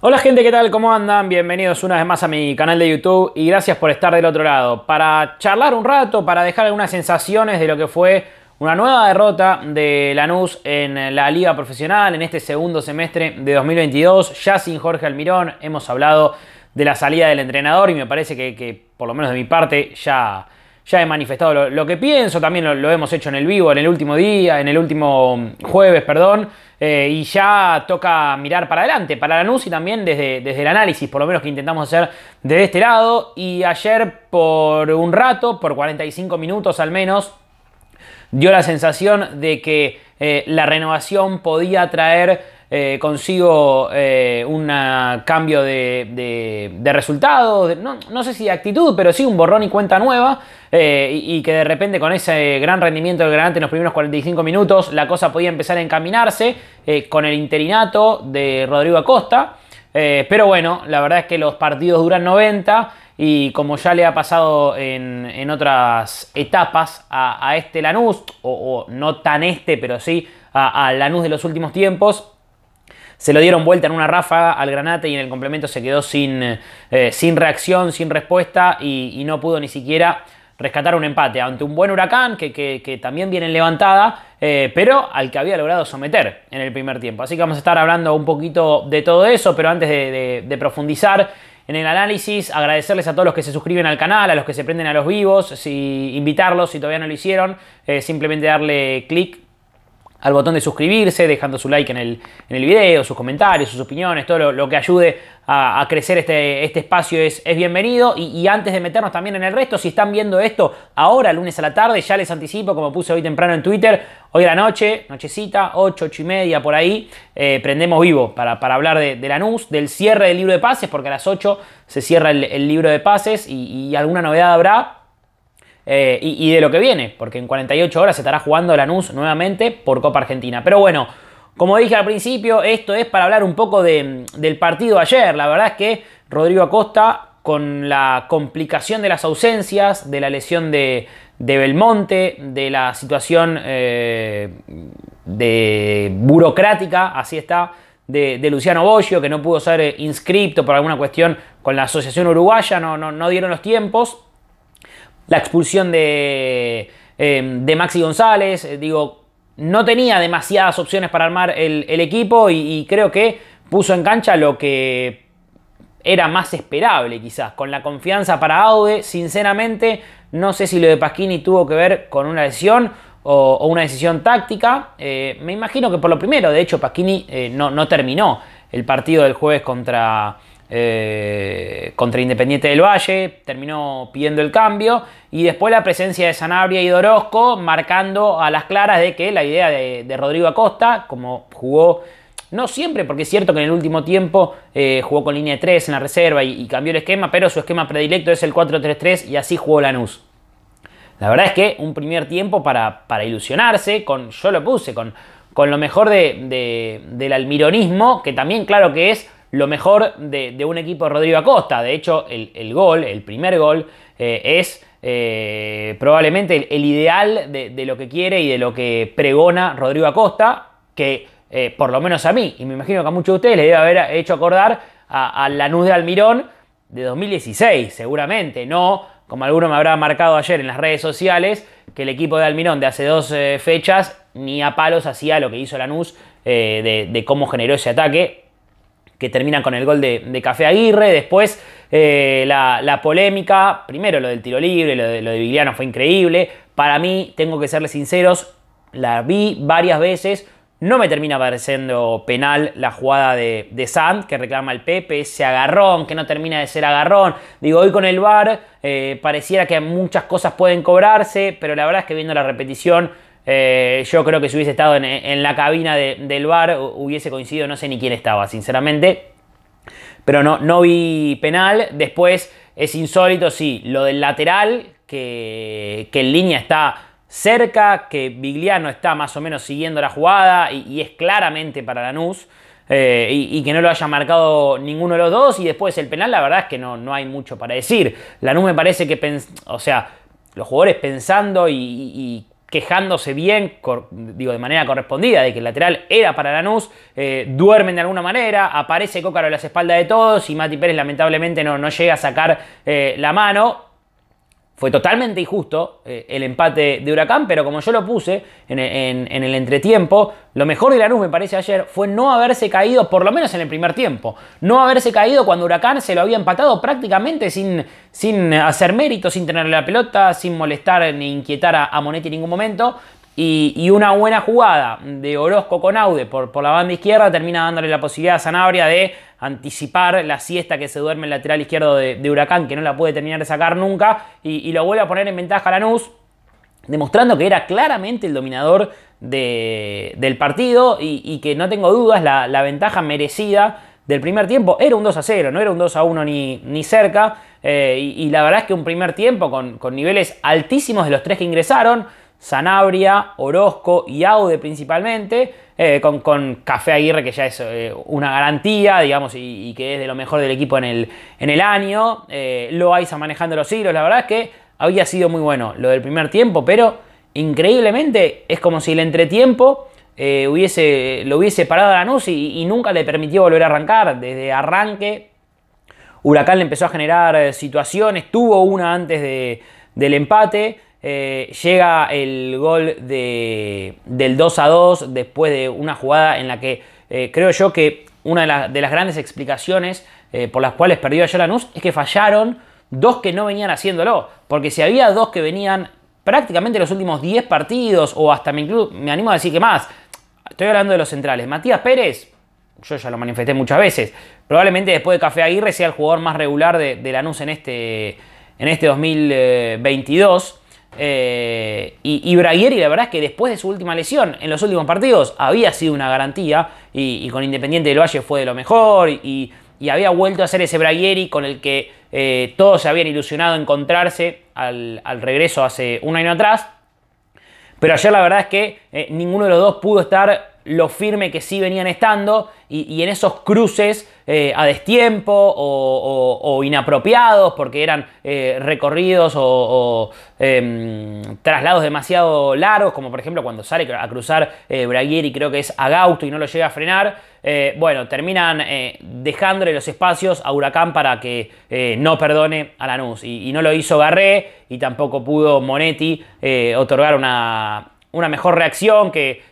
Hola gente, ¿qué tal? ¿Cómo andan? Bienvenidos una vez más a mi canal de YouTube y gracias por estar del otro lado. Para charlar un rato, para dejar algunas sensaciones de lo que fue una nueva derrota de Lanús en la liga profesional en este segundo semestre de 2022, ya sin Jorge Almirón, hemos hablado de la salida del entrenador y me parece que, por lo menos de mi parte ya, ya he manifestado lo, que pienso, también lo hemos hecho en el vivo, en el último día, en el último jueves, perdón. Eh, y ya toca mirar para adelante, para Lanús y también desde, desde el análisis, por lo menos que intentamos hacer desde este lado. Y ayer por un rato, por 45 minutos al menos, dio la sensación de que eh, la renovación podía traer eh, consigo eh, un cambio de, resultados, no, sé si de actitud, pero sí un borrón y cuenta nueva, eh, y, que de repente con ese gran rendimiento del Granate en los primeros 45 minutos, la cosa podía empezar a encaminarse con el interinato de Rodrigo Acosta. pero bueno, la verdad es que los partidos duran 90 y como ya le ha pasado en, otras etapas a, este Lanús, o, no tan este, pero sí a, a Lanús de los últimos tiempos, se lo dieron vuelta en una ráfaga al Granate y en el complemento se quedó sin, eh, sin reacción, sin respuesta y, no pudo ni siquiera rescatar un empate ante un buen huracán que, también viene levantada, eh, pero al que había logrado someter en el primer tiempo. Así que vamos a estar hablando un poquito de todo eso, pero antes de, profundizar en el análisis, agradecerles a todos los que se suscriben al canal, a los que se prenden a los vivos, si invitarlos si todavía no lo hicieron, eh, simplemente darle clic al botón de suscribirse, dejando su like en el, video, sus comentarios, sus opiniones, todo lo, que ayude a, crecer este, este, espacio es, bienvenido. Y, antes de meternos también en el resto, si están viendo esto ahora, lunes a la tarde, ya les anticipo, como puse hoy temprano en Twitter, hoy a la noche, nochecita, 8, 8 y media por ahí, eh, prendemos vivo para, para hablar de, la NUS, del cierre del libro de pases, porque a las 8 se cierra el, libro de pases y alguna novedad habrá eh, y, de lo que viene, porque en 48 horas se estará jugando Lanús nuevamente por Copa Argentina. Pero bueno, como dije al principio, esto es para hablar un poco del partido ayer. La verdad es que Rodrigo Acosta, con la complicación de las ausencias, de la lesión de, Belmonte, de la situación eh, de burocrática, así está, de, Luciano Boggio, que no pudo ser eh, inscripto por alguna cuestión con la Asociación Uruguaya, no, no, no dieron los tiempos la expulsión de, em, de Maxi González, eh, digo, no tenía demasiadas opciones para armar el, equipo y, creo que puso en cancha lo que era más esperable quizás, con la confianza para Aude, sinceramente no sé si lo de Pasquini tuvo que ver con una lesión o, una decisión táctica, eh, me imagino que por lo primero, de hecho Pasquini eh, no, no terminó el partido del jueves contra, eh, contra Independiente del Valle, terminó pidiendo el cambio y después la presencia de Sanabria y Orozco, marcando a las claras de que la idea de, Rodrigo Acosta, como jugó no siempre, porque es cierto que en el último tiempo eh, jugó con línea 3 en la reserva y, cambió el esquema, pero su esquema predilecto es el 4-3-3 y así jugó Lanús. La verdad es que un primer tiempo para, para ilusionarse, con, yo lo puse, con, con lo mejor del almironismo, que también claro que es lo mejor de, un equipo de Rodrigo Acosta. De hecho, el, gol, el primer gol, eh, es eh, probablemente el, ideal de, lo que quiere y de lo que pregona Rodrigo Acosta, que eh, por lo menos a mí, y me imagino que a muchos de ustedes les debe haber hecho acordar a, Lanús de Almirón de 2016, seguramente, no como alguno me habrá marcado ayer en las redes sociales, que el equipo de Almirón de hace dos fechas ni a palos hacía lo que hizo Lanús de, de, cómo generó ese ataque que terminan con el gol de, Café Aguirre. Después eh, la, polémica, primero lo del tiro libre, lo de, lo de fue increíble. Para mí, tengo que serles sinceros, la vi varias veces. No me termina pareciendo penal la jugada de, de Sand que reclama el Pepe, ese agarrón que no termina de ser agarrón. Digo, hoy con el VAR eh, pareciera que muchas cosas pueden cobrarse, pero la verdad es que viendo la repetición eh, yo creo que si hubiese estado en, la cabina del bar, hubiese coincidido, no sé ni quién estaba, sinceramente. Pero no, no vi penal. Después es insólito, sí, lo del lateral, que, en línea está cerca, que Vigliano está más o menos siguiendo la jugada y, es claramente para Lanús. Eh, y, que no lo haya marcado ninguno de los dos. Y después el penal, la verdad es que no, no hay mucho para decir. Lanús me parece que, o sea, los jugadores pensando y, quejándose bien, digo, de manera correspondida, de que el lateral era para Lanús, eh, duermen de alguna manera, aparece Cócaro a las espaldas de todos y Mati Pérez lamentablemente no, llega a sacar eh, la mano. Fue totalmente injusto eh, el empate de Huracán, pero como yo lo puse en, el entretiempo, lo mejor de luz, me parece ayer fue no haberse caído, por lo menos en el primer tiempo, no haberse caído cuando Huracán se lo había empatado prácticamente sin, sin hacer mérito, sin tener la pelota, sin molestar ni inquietar a Monetti en ningún momento. Y, una buena jugada de Orozco con Aude por, por la banda izquierda termina dándole la posibilidad a Sanabria de anticipar la siesta que se duerme el lateral izquierdo de, Huracán, que no la puede terminar de sacar nunca, y, lo vuelve a poner en ventaja a Lanús, demostrando que era claramente el dominador del partido y, que no tengo dudas la, ventaja merecida del primer tiempo era un 2 a 0, no era un 2 a 1 ni, ni cerca. Eh, y, la verdad es que un primer tiempo con, con, niveles altísimos de los tres que ingresaron, Sanabria, Orozco y Aude principalmente, eh, con, Café Aguirre, que ya es eh, una garantía, digamos, y, que es de lo mejor del equipo en el, año. Eh, Loaiza manejando los hilos, la verdad es que había sido muy bueno lo del primer tiempo, pero increíblemente es como si el entretiempo eh, hubiese, lo hubiese parado a la y, y nunca le permitió volver a arrancar. Desde arranque, Huracán le empezó a generar situaciones, tuvo una antes del empate. Eh, llega el gol de, del 2 a 2 después de una jugada en la que eh, creo yo que una de, las grandes explicaciones eh, por las cuales perdió ayer Lanús es que fallaron dos que no venían haciéndolo. Porque si había dos que venían prácticamente los últimos 10 partidos o hasta me, me animo a decir que más, estoy hablando de los centrales. Matías Pérez, yo ya lo manifesté muchas veces, probablemente después de Café Aguirre sea el jugador más regular de, de Lanús en este, en este 2022. Eh, y, y, la verdad es que después de su última lesión, en los últimos partidos, había sido una garantía y, con Independiente del Valle fue de lo mejor y, había vuelto a ser ese Braguieri con el que eh, todos se habían ilusionado encontrarse al, regreso hace un año atrás. Pero ayer la verdad es que eh, ninguno de los dos pudo estar lo firme que sí venían estando y, en esos cruces eh, a destiempo o, inapropiados porque eran eh, recorridos o, em, traslados demasiado largos, como por ejemplo cuando sale a cruzar eh, Bragieri creo que es a y no lo llega a frenar, bueno, terminan dejándole los espacios a Huracán para que no perdone a Lanús y, y, no lo hizo Garré y tampoco pudo Monetti otorgar una, una mejor reacción que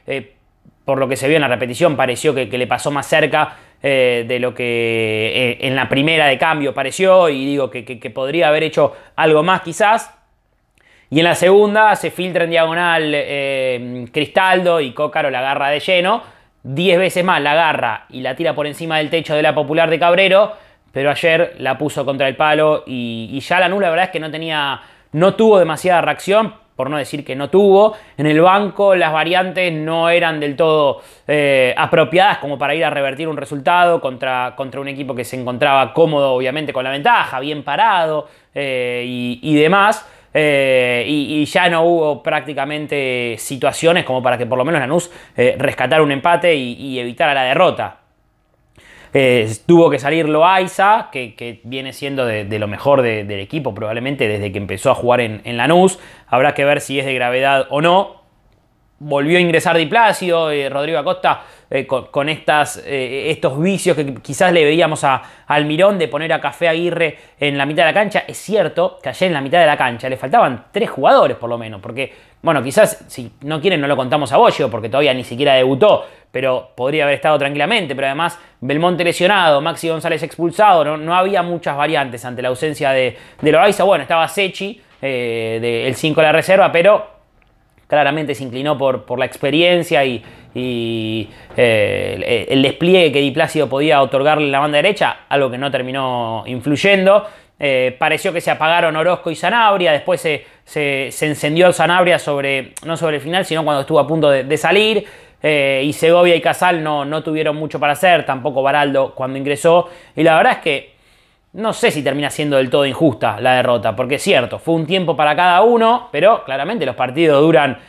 por lo que se vio en la repetición, pareció que, le pasó más cerca eh, de lo que eh, en la primera de cambio pareció y digo que, podría haber hecho algo más quizás. Y en la segunda se filtra en diagonal eh, Cristaldo y Cócaro la agarra de lleno. Diez veces más la agarra y la tira por encima del techo de la popular de Cabrero. Pero ayer la puso contra el palo y, ya la nula, la verdad es que no tenía, no tuvo demasiada reacción por no decir que no tuvo. En el banco las variantes no eran del todo eh, apropiadas como para ir a revertir un resultado contra, contra, un equipo que se encontraba cómodo, obviamente, con la ventaja, bien parado eh, y, demás. Eh, y, ya no hubo prácticamente situaciones como para que por lo menos Lanús rescatara un empate y, y evitara la derrota. Eh, tuvo que salir Loaiza, que, viene siendo de, lo mejor del equipo probablemente desde que empezó a jugar en Lanús. Habrá que ver si es de gravedad o no volvió a ingresar Di eh, Rodrigo Acosta, eh, con, estas, eh, estos vicios que quizás le veíamos a, Almirón de poner a Café Aguirre en la mitad de la cancha. Es cierto que ayer en la mitad de la cancha le faltaban tres jugadores por lo menos, porque, bueno, quizás si no quieren no lo contamos a Bollo, porque todavía ni siquiera debutó, pero podría haber estado tranquilamente, pero además Belmonte lesionado, Maxi González expulsado, no, no había muchas variantes ante la ausencia de, de Loaiza. Bueno, estaba Sechi, del 5 de la reserva, pero claramente se inclinó por, por la experiencia y, eh, el, despliegue que Di Plácido podía otorgarle la banda derecha, algo que no terminó influyendo. Eh, pareció que se apagaron Orozco y Sanabria, después se, se, encendió Sanabria sobre, no sobre el final, sino cuando estuvo a punto de, salir. Eh, y Segovia y Casal no, no tuvieron mucho para hacer, tampoco Baraldo cuando ingresó. Y la verdad es que no sé si termina siendo del todo injusta la derrota, porque es cierto, fue un tiempo para cada uno, pero claramente los partidos duran 90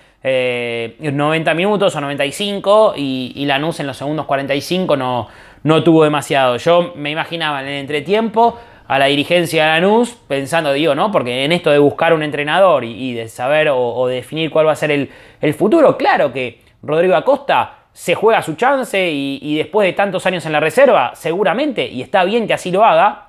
eh, minutos o 95 y, Lanús en los segundos 45 no, no tuvo demasiado. Yo me imaginaba en el entretiempo a la dirigencia de Lanús, pensando, digo, ¿no? Porque en esto de buscar un entrenador y, de saber o, definir cuál va a ser el, futuro, claro que Rodrigo Acosta se juega su chance y después de tantos años en la reserva, seguramente, y está bien que así lo haga,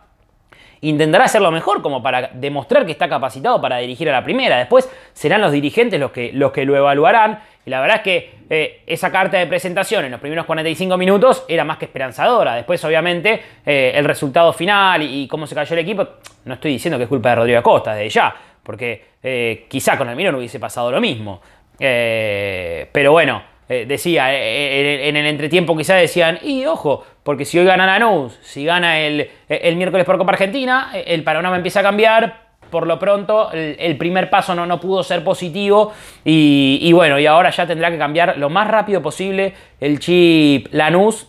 intentará hacerlo mejor como para demostrar que está capacitado para dirigir a la primera. Después serán los dirigentes los que, los que lo evaluarán. Y la verdad es que eh, esa carta de presentación en los primeros 45 minutos era más que esperanzadora. Después, obviamente, eh, el resultado final y, cómo se cayó el equipo, no estoy diciendo que es culpa de Rodrigo Acosta desde ya, porque eh, quizá con no hubiese pasado lo mismo. pero bueno, decía, en el entretiempo quizá decían, y ojo, porque si hoy gana Lanús, si gana el, miércoles por Copa Argentina, el panorama empieza a cambiar. Por lo pronto, el, primer paso no, no, pudo ser positivo. Y, y bueno, y ahora ya tendrá que cambiar lo más rápido posible el chip Lanús.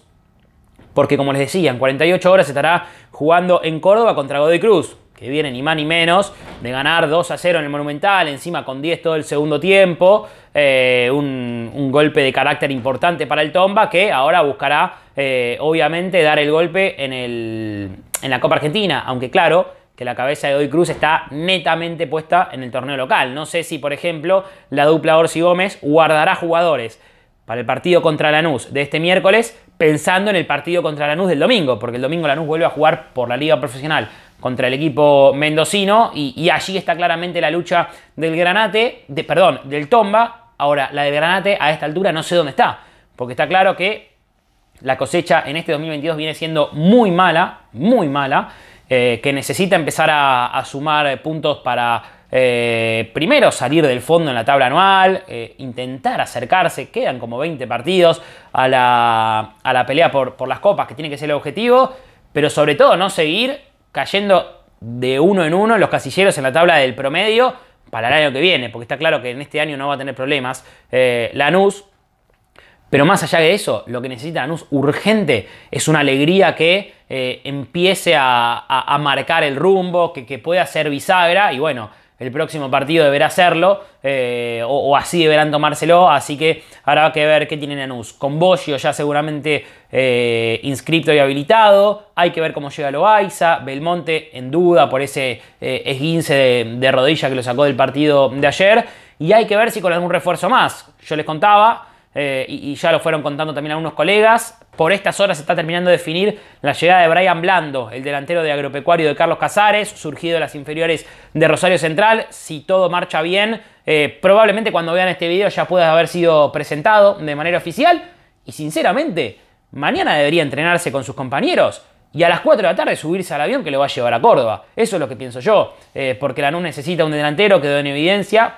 Porque como les decía, en 48 horas estará jugando en Córdoba contra Godoy Cruz que viene ni más ni menos de ganar 2 a 0 en el Monumental, encima con 10 todo el segundo tiempo, eh, un, golpe de carácter importante para el Tomba que ahora buscará eh, obviamente dar el golpe en, el, en la Copa Argentina, aunque claro, que la cabeza de Hoy Cruz está netamente puesta en el torneo local. No sé si, por ejemplo, la dupla Orsi Gómez guardará jugadores para el partido contra Lanús de este miércoles, pensando en el partido contra Lanús del domingo, porque el domingo Lanús vuelve a jugar por la Liga Profesional contra el equipo mendocino y, allí está claramente la lucha del Granate, de, perdón, del Tomba. Ahora, la del Granate a esta altura no sé dónde está, porque está claro que la cosecha en este 2022 viene siendo muy mala, muy mala, eh, que necesita empezar a, sumar puntos para eh, primero salir del fondo en la tabla anual, eh, intentar acercarse, quedan como 20 partidos a la, a la pelea por, por, las copas, que tiene que ser el objetivo, pero sobre todo no seguir cayendo de uno en uno los casilleros en la tabla del promedio para el año que viene, porque está claro que en este año no va a tener problemas. Eh, Lanús, pero más allá de eso, lo que necesita Lanús urgente es una alegría que eh, empiece a, marcar el rumbo, que, que pueda ser bisagra y bueno, el próximo partido deberá hacerlo, eh, o, así deberán tomárselo, así que ahora va que ver qué tiene US. Con Boggio ya seguramente eh, inscripto y habilitado, hay que ver cómo llega Loaiza, Belmonte en duda por ese eh, esguince de, de rodilla que lo sacó del partido de ayer, y hay que ver si con algún refuerzo más. Yo les contaba, eh, y, ya lo fueron contando también algunos colegas. Por estas horas se está terminando de definir la llegada de Brian Blando, el delantero de Agropecuario de Carlos Casares, surgido de las inferiores de Rosario Central. Si todo marcha bien, eh, probablemente cuando vean este video ya pueda haber sido presentado de manera oficial. Y sinceramente, mañana debería entrenarse con sus compañeros y a las 4 de la tarde subirse al avión que lo va a llevar a Córdoba. Eso es lo que pienso yo, eh, porque la NU necesita un delantero, quedó en evidencia,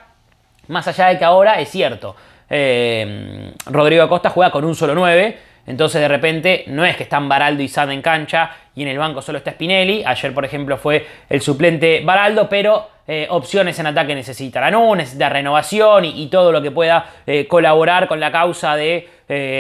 más allá de que ahora es cierto. Eh, Rodrigo Acosta juega con un solo 9. Entonces de repente no es que están Baraldo y Sada en cancha y en el banco solo está Spinelli. Ayer, por ejemplo, fue el suplente Baraldo, pero eh, opciones en ataque necesita un, necesita renovación y, todo lo que pueda eh, colaborar con la causa de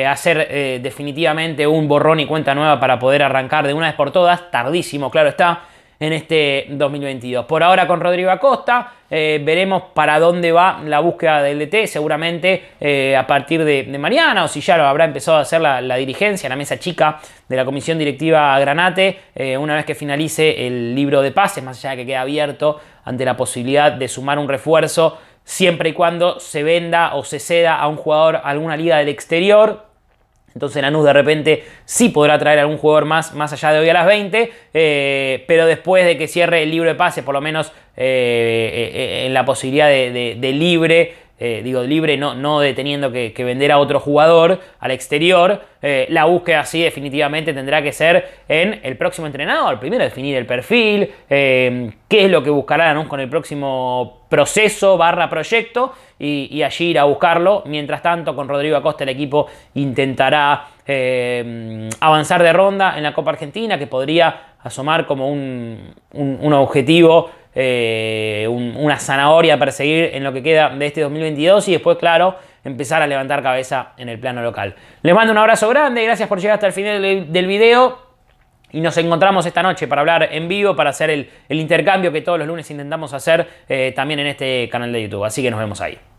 hacer definitivamente un borrón y cuenta nueva para poder arrancar de una vez por todas. Tardísimo, claro está en este 2022. Por ahora con Rodrigo Acosta, eh, veremos para dónde va la búsqueda del DT, seguramente eh, a partir de, mañana, o si ya lo habrá empezado a hacer la, dirigencia, la mesa chica de la comisión directiva Granate, eh, una vez que finalice el libro de pases, más allá de que queda abierto ante la posibilidad de sumar un refuerzo, siempre y cuando se venda o se ceda a un jugador a alguna liga del exterior, entonces Lanús de repente sí podrá traer algún jugador más, más allá de hoy a las 20, eh, pero después de que cierre el libro de por lo menos eh, eh, en la posibilidad de libre eh, digo, libre, no, no de teniendo que, vender a otro jugador al exterior, eh, la búsqueda sí definitivamente tendrá que ser en el próximo entrenador. Primero definir el perfil, eh, qué es lo que buscarán con el próximo proceso barra proyecto y, allí ir a buscarlo. Mientras tanto, con Rodrigo Acosta el equipo intentará avanzar de ronda en la Copa Argentina, que podría asomar como un, un, un objetivo eh, una zanahoria para perseguir en lo que queda de este 2022 y después, claro, empezar a levantar cabeza en el plano local. Les mando un abrazo grande, gracias por llegar hasta el final del, video. Y nos encontramos esta noche para hablar en vivo, para hacer el, intercambio que todos los lunes intentamos hacer eh, también en este canal de YouTube. Así que nos vemos ahí.